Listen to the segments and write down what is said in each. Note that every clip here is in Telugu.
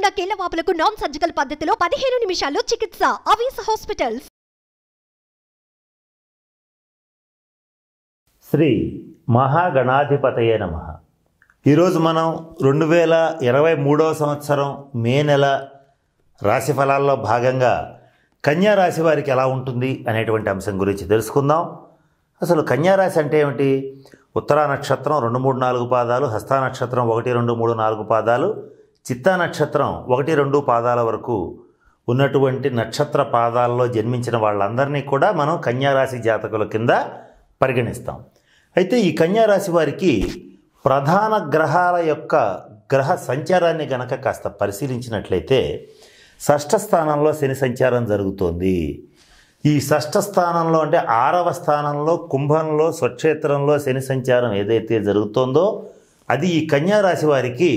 ఉన్న కీళ్ల నాన్ సర్జికల్ పద్ధతిలో పదిహేను నిమిషాల్లో చికిత్స అవీస్ హాస్పిటల్స్ శ్రీ మహాగణాధిపతయే నమ ఈరోజు మనం రెండు వేల ఇరవై మూడవ సంవత్సరం మే నెల రాశి ఫలాల్లో భాగంగా కన్యా రాశి వారికి ఎలా ఉంటుంది అనేటువంటి అంశం గురించి తెలుసుకుందాం అసలు కన్యా రాశి అంటే ఏమిటి ఉత్తరా నక్షత్రం రెండు మూడు నాలుగు పాదాలు హస్తా నక్షత్రం ఒకటి రెండు మూడు నాలుగు పాదాలు చిత్తా నక్షత్రం ఒకటి రెండు పాదాల వరకు ఉన్నటువంటి నక్షత్ర పాదాల్లో జన్మించిన వాళ్ళందరినీ కూడా మనం కన్యారాశి జాతకుల కింద పరిగణిస్తాం అయితే ఈ కన్యారాశి వారికి ప్రధాన గ్రహాల యొక్క గ్రహ సంచారాన్ని గనక కాస్త పరిశీలించినట్లయితే షష్ఠ స్థానంలో శని సంచారం జరుగుతోంది ఈ షష్ఠ స్థానంలో అంటే ఆరవ స్థానంలో కుంభంలో స్వక్షేత్రంలో శని సంచారం ఏదైతే జరుగుతోందో అది ఈ కన్యారాశి వారికి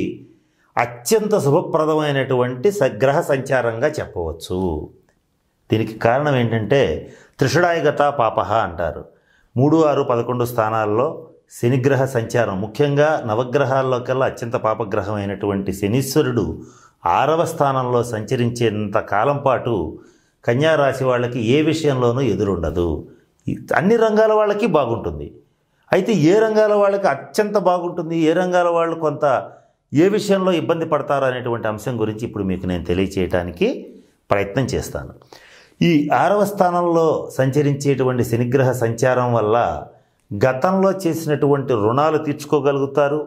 అత్యంత శుభప్రదమైనటువంటి సగ్రహ సంచారంగా చెప్పవచ్చు దీనికి కారణం ఏంటంటే త్రిషుడాయగత పాపహ అంటారు మూడు ఆరు పదకొండు స్థానాల్లో శనిగ్రహ సంచారం ముఖ్యంగా నవగ్రహాల్లోకెల్లా అత్యంత పాపగ్రహం అయినటువంటి శనీశ్వరుడు ఆరవ స్థానంలో సంచరించేంత కాలం పాటు కన్యారాశి వాళ్ళకి ఏ విషయంలోనూ ఎదురుండదు అన్ని రంగాల వాళ్ళకి బాగుంటుంది అయితే ఏ రంగాల వాళ్ళకి అత్యంత బాగుంటుంది ఏ రంగాల వాళ్ళు కొంత ఏ విషయంలో ఇబ్బంది పడతారో అనేటువంటి అంశం గురించి ఇప్పుడు మీకు నేను తెలియచేయటానికి ప్రయత్నం చేస్తాను ఈ ఆరవ స్థానంలో సంచరించేటువంటి శనిగ్రహ సంచారం వల్ల గతంలో చేసినటువంటి రుణాలు తీర్చుకోగలుగుతారు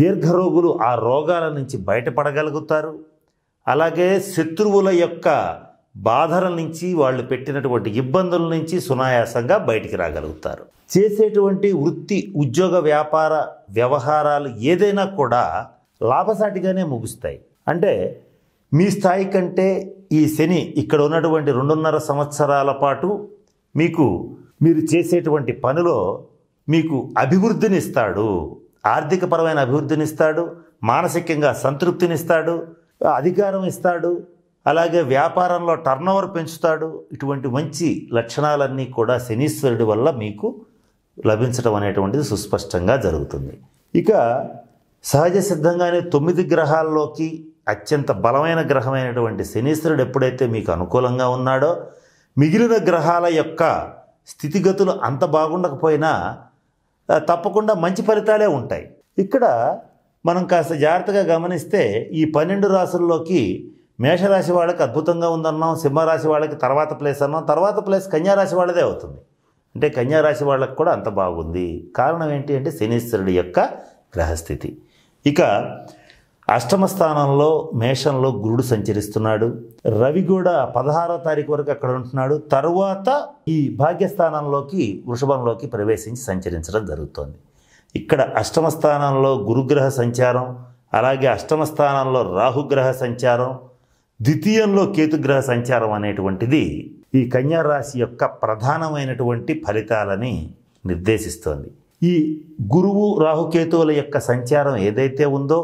దీర్ఘరోగులు ఆ రోగాల నుంచి బయటపడగలుగుతారు అలాగే శత్రువుల యొక్క బాధల నుంచి వాళ్ళు పెట్టినటువంటి ఇబ్బందుల నుంచి సునాయాసంగా బయటికి రాగలుగుతారు చేసేటువంటి వృత్తి ఉద్యోగ వ్యాపార వ్యవహారాలు ఏదైనా కూడా లాభసాటిగానే ముగుస్తాయి అంటే మీ స్థాయి కంటే ఈ శని ఇక్కడ ఉన్నటువంటి రెండున్నర సంవత్సరాల పాటు మీకు మీరు చేసేటువంటి పనిలో మీకు అభివృద్ధినిస్తాడు ఆర్థికపరమైన అభివృద్ధినిస్తాడు మానసికంగా సంతృప్తినిస్తాడు అధికారం ఇస్తాడు అలాగే వ్యాపారంలో టర్నోవర్ పెంచుతాడు ఇటువంటి మంచి లక్షణాలన్నీ కూడా శనీశ్వరుడి వల్ల మీకు లభించడం అనేటువంటిది సుస్పష్టంగా జరుగుతుంది ఇక సహజ సిద్ధంగానే తొమ్మిది గ్రహాల్లోకి అత్యంత బలమైన గ్రహమైనటువంటి శనీశ్వరుడు ఎప్పుడైతే మీకు అనుకూలంగా ఉన్నాడో మిగిలిన గ్రహాల యొక్క స్థితిగతులు అంత బాగుండకపోయినా తప్పకుండా మంచి ఫలితాలే ఉంటాయి ఇక్కడ మనం కాస్త జాగ్రత్తగా గమనిస్తే ఈ పన్నెండు రాసుల్లోకి మేషరాశి వాళ్ళకి అద్భుతంగా ఉందన్నాం సింహరాశి వాళ్ళకి తర్వాత ప్లేస్ అన్నాం తర్వాత ప్లేస్ కన్యారాశి వాళ్ళదే అవుతుంది అంటే కన్యారాశి వాళ్ళకి కూడా అంత బాగుంది కారణం ఏంటి అంటే శనీశ్వరుడి యొక్క గ్రహస్థితి ఇక అష్టమ స్థానంలో మేషంలో గురుడు సంచరిస్తున్నాడు రవి కూడా పదహారో తారీఖు వరకు అక్కడ ఉంటున్నాడు తరువాత ఈ భాగ్యస్థానంలోకి వృషభంలోకి ప్రవేశించి సంచరించడం జరుగుతోంది ఇక్కడ అష్టమ స్థానంలో గురుగ్రహ సంచారం అలాగే అష్టమ స్థానంలో రాహుగ్రహ సంచారం ద్వితీయంలో కేతుగ్రహ సంచారం అనేటువంటిది ఈ రాశి యొక్క ప్రధానమైనటువంటి ఫలితాలని నిర్దేశిస్తోంది ఈ గురువు రాహుకేతువుల యొక్క సంచారం ఏదైతే ఉందో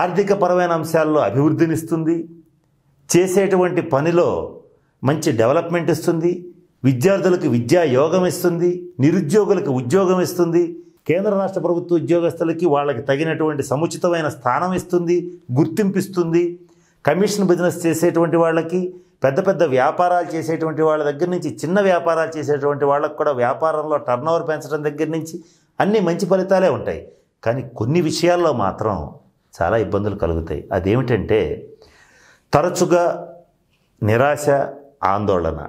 ఆర్థికపరమైన అంశాల్లో అభివృద్ధినిస్తుంది చేసేటువంటి పనిలో మంచి డెవలప్మెంట్ ఇస్తుంది విద్యార్థులకు విద్యా యోగం ఇస్తుంది నిరుద్యోగులకు ఉద్యోగం ఇస్తుంది కేంద్ర రాష్ట్ర ప్రభుత్వ ఉద్యోగస్తులకి వాళ్ళకి తగినటువంటి సముచితమైన స్థానం ఇస్తుంది గుర్తింపు ఇస్తుంది కమిషన్ బిజినెస్ చేసేటువంటి వాళ్ళకి పెద్ద పెద్ద వ్యాపారాలు చేసేటువంటి వాళ్ళ దగ్గర నుంచి చిన్న వ్యాపారాలు చేసేటువంటి వాళ్ళకు కూడా వ్యాపారంలో ఓవర్ పెంచడం దగ్గర నుంచి అన్ని మంచి ఫలితాలే ఉంటాయి కానీ కొన్ని విషయాల్లో మాత్రం చాలా ఇబ్బందులు కలుగుతాయి అదేమిటంటే తరచుగా నిరాశ ఆందోళన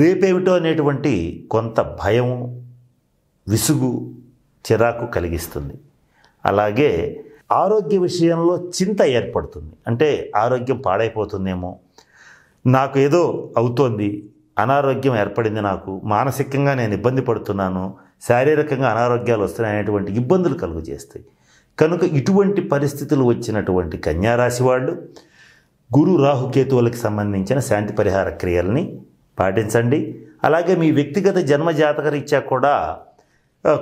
రేపేమిటో అనేటువంటి కొంత భయం విసుగు చిరాకు కలిగిస్తుంది అలాగే ఆరోగ్య విషయంలో చింత ఏర్పడుతుంది అంటే ఆరోగ్యం పాడైపోతుందేమో నాకు ఏదో అవుతోంది అనారోగ్యం ఏర్పడింది నాకు మానసికంగా నేను ఇబ్బంది పడుతున్నాను శారీరకంగా అనారోగ్యాలు వస్తున్నాయి అనేటువంటి ఇబ్బందులు కలుగు చేస్తాయి కనుక ఇటువంటి పరిస్థితులు వచ్చినటువంటి కన్యారాశి వాళ్ళు గురు రాహుకేతువులకు సంబంధించిన శాంతి పరిహార క్రియల్ని పాటించండి అలాగే మీ వ్యక్తిగత జన్మ జాతక రీత్యా కూడా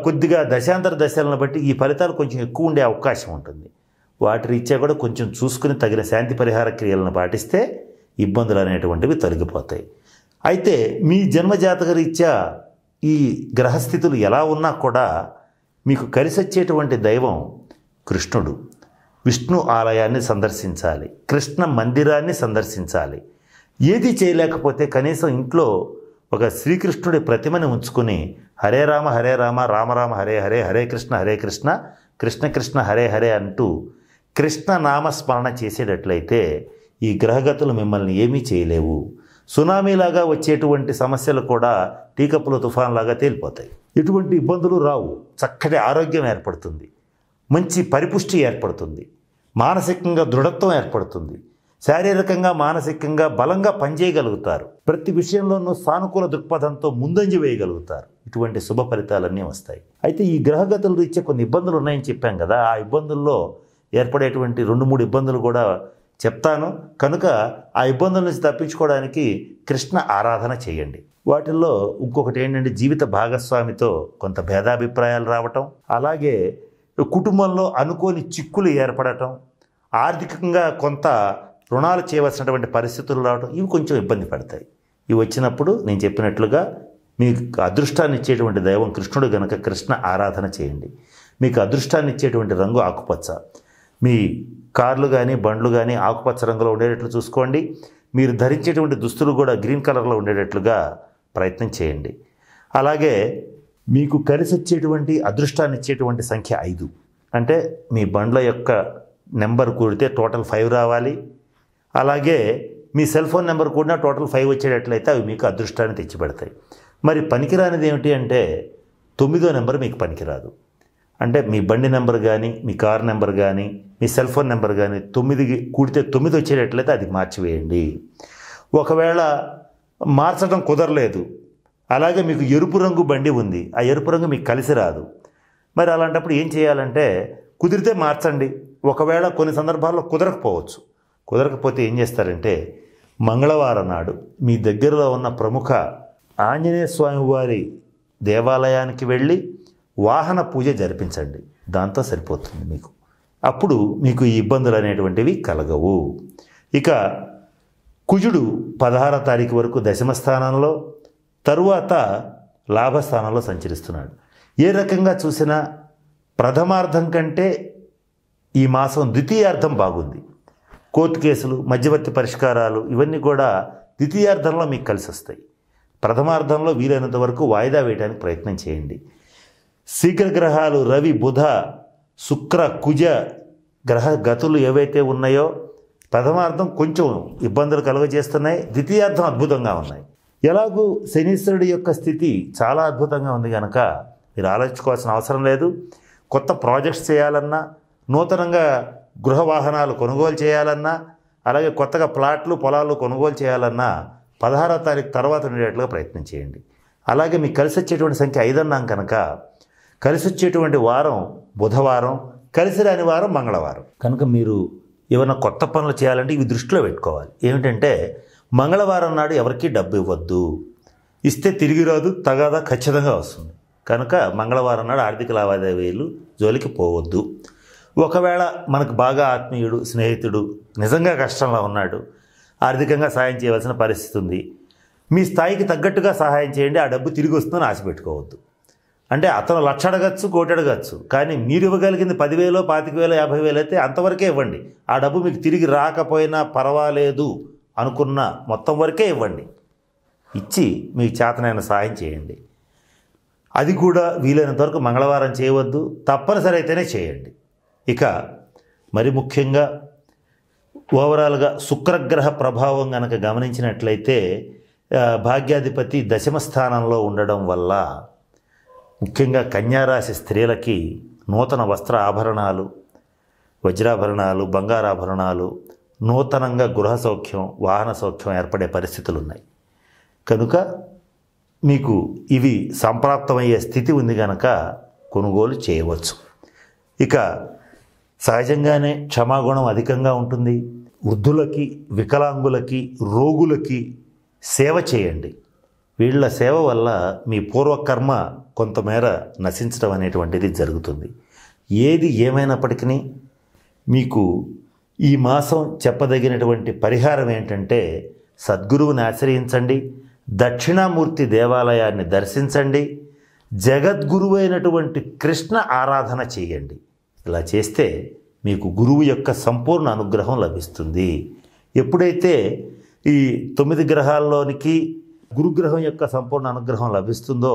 కొద్దిగా దశాంతర దశలను బట్టి ఈ ఫలితాలు కొంచెం ఎక్కువ ఉండే అవకాశం ఉంటుంది వాటి రీత్యా కూడా కొంచెం చూసుకుని తగిన శాంతి పరిహార క్రియలను పాటిస్తే ఇబ్బందులు అనేటువంటివి తొలగిపోతాయి అయితే మీ జన్మజాతకరీత్యా ఈ గ్రహస్థితులు ఎలా ఉన్నా కూడా మీకు కలిసొచ్చేటువంటి దైవం కృష్ణుడు విష్ణు ఆలయాన్ని సందర్శించాలి కృష్ణ మందిరాన్ని సందర్శించాలి ఏది చేయలేకపోతే కనీసం ఇంట్లో ఒక శ్రీకృష్ణుడి ప్రతిమని ఉంచుకుని హరే రామ హరే రామ రామ రామ హరే హరే హరే కృష్ణ హరే కృష్ణ కృష్ణ కృష్ణ హరే హరే అంటూ కృష్ణ నామస్మరణ చేసేటట్లయితే ఈ గ్రహగతులు మిమ్మల్ని ఏమీ చేయలేవు సునామీలాగా వచ్చేటువంటి సమస్యలు కూడా టీకప్పుల తుఫాన్లాగా తేలిపోతాయి ఎటువంటి ఇబ్బందులు రావు చక్కటి ఆరోగ్యం ఏర్పడుతుంది మంచి పరిపుష్టి ఏర్పడుతుంది మానసికంగా దృఢత్వం ఏర్పడుతుంది శారీరకంగా మానసికంగా బలంగా పనిచేయగలుగుతారు ప్రతి విషయంలోనూ సానుకూల దృక్పథంతో ముందంజ వేయగలుగుతారు ఇటువంటి శుభ ఫలితాలన్నీ వస్తాయి అయితే ఈ గ్రహగతులు ఇచ్చే కొన్ని ఇబ్బందులు ఉన్నాయని చెప్పాం కదా ఆ ఇబ్బందుల్లో ఏర్పడేటువంటి రెండు మూడు ఇబ్బందులు కూడా చెప్తాను కనుక ఆ ఇబ్బందుల నుంచి తప్పించుకోవడానికి కృష్ణ ఆరాధన చేయండి వాటిల్లో ఇంకొకటి ఏంటంటే జీవిత భాగస్వామితో కొంత భేదాభిప్రాయాలు రావటం అలాగే కుటుంబంలో అనుకోని చిక్కులు ఏర్పడటం ఆర్థికంగా కొంత రుణాలు చేయవలసినటువంటి పరిస్థితులు రావటం ఇవి కొంచెం ఇబ్బంది పడతాయి ఇవి వచ్చినప్పుడు నేను చెప్పినట్లుగా మీకు అదృష్టాన్ని ఇచ్చేటువంటి దైవం కృష్ణుడు గనక కృష్ణ ఆరాధన చేయండి మీకు అదృష్టాన్ని ఇచ్చేటువంటి రంగు ఆకుపచ్చ మీ కార్లు కానీ బండ్లు కానీ ఆకుపచ్చ రంగులో ఉండేటట్లు చూసుకోండి మీరు ధరించేటువంటి దుస్తులు కూడా గ్రీన్ కలర్లో ఉండేటట్లుగా ప్రయత్నం చేయండి అలాగే మీకు కలిసి వచ్చేటువంటి అదృష్టాన్ని ఇచ్చేటువంటి సంఖ్య ఐదు అంటే మీ బండ్ల యొక్క నెంబర్ కూడితే టోటల్ ఫైవ్ రావాలి అలాగే మీ సెల్ ఫోన్ నెంబర్ కూడా టోటల్ ఫైవ్ వచ్చేటట్లయితే అవి మీకు అదృష్టాన్ని తెచ్చిపెడతాయి మరి పనికిరానిది ఏమిటి అంటే తొమ్మిదో నెంబర్ మీకు పనికిరాదు అంటే మీ బండి నెంబర్ కానీ మీ కార్ నెంబర్ కానీ మీ సెల్ ఫోన్ నెంబర్ కానీ తొమ్మిది కూడితే తొమ్మిది వచ్చేటట్లయితే అది మార్చివేయండి ఒకవేళ మార్చడం కుదరలేదు అలాగే మీకు ఎరుపు రంగు బండి ఉంది ఆ ఎరుపు రంగు మీకు కలిసి రాదు మరి అలాంటప్పుడు ఏం చేయాలంటే కుదిరితే మార్చండి ఒకవేళ కొన్ని సందర్భాల్లో కుదరకపోవచ్చు కుదరకపోతే ఏం చేస్తారంటే మంగళవారం నాడు మీ దగ్గరలో ఉన్న ప్రముఖ ఆంజనేయ స్వామివారి వారి దేవాలయానికి వెళ్ళి వాహన పూజ జరిపించండి దాంతో సరిపోతుంది మీకు అప్పుడు మీకు ఈ ఇబ్బందులు అనేటువంటివి కలగవు ఇక కుజుడు పదహారో తారీఖు వరకు దశమ స్థానంలో తరువాత లాభస్థానంలో సంచరిస్తున్నాడు ఏ రకంగా చూసినా ప్రథమార్థం కంటే ఈ మాసం ద్వితీయార్థం బాగుంది కోర్టు కేసులు మధ్యవర్తి పరిష్కారాలు ఇవన్నీ కూడా ద్వితీయార్థంలో మీకు కలిసి వస్తాయి ప్రథమార్థంలో వీలైనంత వరకు వాయిదా వేయడానికి ప్రయత్నం చేయండి శీఘ్రగ్రహాలు రవి బుధ శుక్ర కుజ గ్రహ గతులు ఏవైతే ఉన్నాయో ప్రథమార్థం కొంచెం ఇబ్బందులు కలుగజేస్తున్నాయి ద్వితీయార్థం అద్భుతంగా ఉన్నాయి ఎలాగూ శనీశ్వరుడి యొక్క స్థితి చాలా అద్భుతంగా ఉంది కనుక మీరు ఆలోచించుకోవాల్సిన అవసరం లేదు కొత్త ప్రాజెక్ట్స్ చేయాలన్నా నూతనంగా గృహ వాహనాలు కొనుగోలు చేయాలన్నా అలాగే కొత్తగా ప్లాట్లు పొలాలు కొనుగోలు చేయాలన్నా పదహారో తారీఖు తర్వాత ఉండేటట్లుగా ప్రయత్నం చేయండి అలాగే మీకు కలిసి వచ్చేటువంటి సంఖ్య ఐదు అన్నాం కనుక కలిసి వచ్చేటువంటి వారం బుధవారం కలిసి రాని వారం మంగళవారం కనుక మీరు ఏమైనా కొత్త పనులు చేయాలంటే ఇవి దృష్టిలో పెట్టుకోవాలి ఏమిటంటే మంగళవారం నాడు ఎవరికీ డబ్బు ఇవ్వద్దు ఇస్తే తిరిగి రాదు తగాదా ఖచ్చితంగా వస్తుంది కనుక మంగళవారం నాడు ఆర్థిక లావాదేవీలు జోలికి పోవద్దు ఒకవేళ మనకు బాగా ఆత్మీయుడు స్నేహితుడు నిజంగా కష్టంలో ఉన్నాడు ఆర్థికంగా సహాయం చేయవలసిన పరిస్థితి ఉంది మీ స్థాయికి తగ్గట్టుగా సహాయం చేయండి ఆ డబ్బు తిరిగి వస్తుందని ఆశ పెట్టుకోవద్దు అంటే అతను లక్ష అడగచ్చు కోటి అడగచ్చు కానీ మీరు ఇవ్వగలిగింది పదివేలో పాతిక వేలు యాభై వేలు అయితే అంతవరకే ఇవ్వండి ఆ డబ్బు మీకు తిరిగి రాకపోయినా పర్వాలేదు అనుకున్న మొత్తం వరకే ఇవ్వండి ఇచ్చి మీకు చేతనైన సాయం చేయండి అది కూడా వీలైనంత వరకు మంగళవారం చేయవద్దు తప్పనిసరి అయితేనే చేయండి ఇక మరి ముఖ్యంగా ఓవరాల్గా శుక్రగ్రహ ప్రభావం కనుక గమనించినట్లయితే భాగ్యాధిపతి దశమ స్థానంలో ఉండడం వల్ల ముఖ్యంగా కన్యారాశి స్త్రీలకి నూతన వస్త్ర ఆభరణాలు వజ్రాభరణాలు బంగారాభరణాలు నూతనంగా గృహ సౌఖ్యం వాహన సౌఖ్యం ఏర్పడే పరిస్థితులు ఉన్నాయి కనుక మీకు ఇవి సంప్రాప్తమయ్యే స్థితి ఉంది కనుక కొనుగోలు చేయవచ్చు ఇక సహజంగానే క్షమాగుణం అధికంగా ఉంటుంది వృద్ధులకి వికలాంగులకి రోగులకి సేవ చేయండి వీళ్ళ సేవ వల్ల మీ పూర్వకర్మ కొంతమేర నశించడం అనేటువంటిది జరుగుతుంది ఏది ఏమైనప్పటికీ మీకు ఈ మాసం చెప్పదగినటువంటి పరిహారం ఏంటంటే సద్గురువుని ఆశ్రయించండి దక్షిణామూర్తి దేవాలయాన్ని దర్శించండి జగద్గురువైనటువంటి అయినటువంటి కృష్ణ ఆరాధన చేయండి ఇలా చేస్తే మీకు గురువు యొక్క సంపూర్ణ అనుగ్రహం లభిస్తుంది ఎప్పుడైతే ఈ తొమ్మిది గ్రహాల్లోనికి గురుగ్రహం యొక్క సంపూర్ణ అనుగ్రహం లభిస్తుందో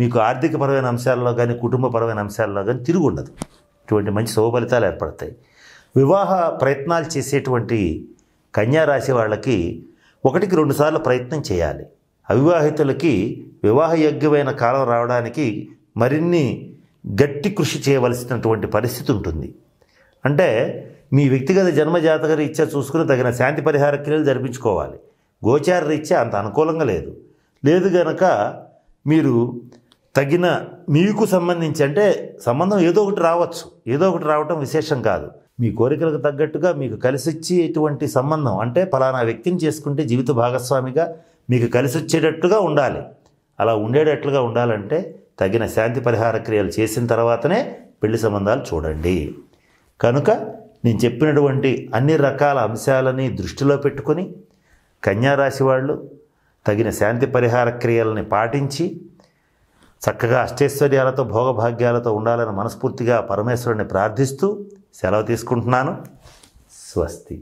మీకు ఆర్థికపరమైన అంశాల్లో కానీ కుటుంబపరమైన అంశాల్లో కానీ తిరుగు ఉండదు ఇటువంటి మంచి శుభఫలితాలు ఏర్పడతాయి వివాహ ప్రయత్నాలు చేసేటువంటి రాశి వాళ్ళకి ఒకటికి రెండుసార్లు ప్రయత్నం చేయాలి అవివాహితులకి వివాహ యోగ్యమైన కాలం రావడానికి మరిన్ని గట్టి కృషి చేయవలసినటువంటి పరిస్థితి ఉంటుంది అంటే మీ వ్యక్తిగత జన్మజాతక రీత్యా చూసుకుని తగిన శాంతి పరిహార క్రియలు జరిపించుకోవాలి గోచార రీత్యా అంత అనుకూలంగా లేదు లేదు గనక మీరు తగిన మీకు సంబంధించి అంటే సంబంధం ఏదో ఒకటి రావచ్చు ఏదో ఒకటి రావటం విశేషం కాదు మీ కోరికలకు తగ్గట్టుగా మీకు కలిసొచ్చేటువంటి సంబంధం అంటే ఫలానా వ్యక్తిని చేసుకుంటే జీవిత భాగస్వామిగా మీకు కలిసిచ్చేటట్టుగా ఉండాలి అలా ఉండేటట్లుగా ఉండాలంటే తగిన శాంతి పరిహార క్రియలు చేసిన తర్వాతనే పెళ్లి సంబంధాలు చూడండి కనుక నేను చెప్పినటువంటి అన్ని రకాల అంశాలని దృష్టిలో పెట్టుకొని కన్యారాశి వాళ్ళు తగిన శాంతి పరిహార క్రియలని పాటించి చక్కగా అష్టైశ్వర్యాలతో భోగభాగ్యాలతో ఉండాలని మనస్ఫూర్తిగా పరమేశ్వరుని ప్రార్థిస్తూ సెలవు తీసుకుంటున్నాను స్వస్తి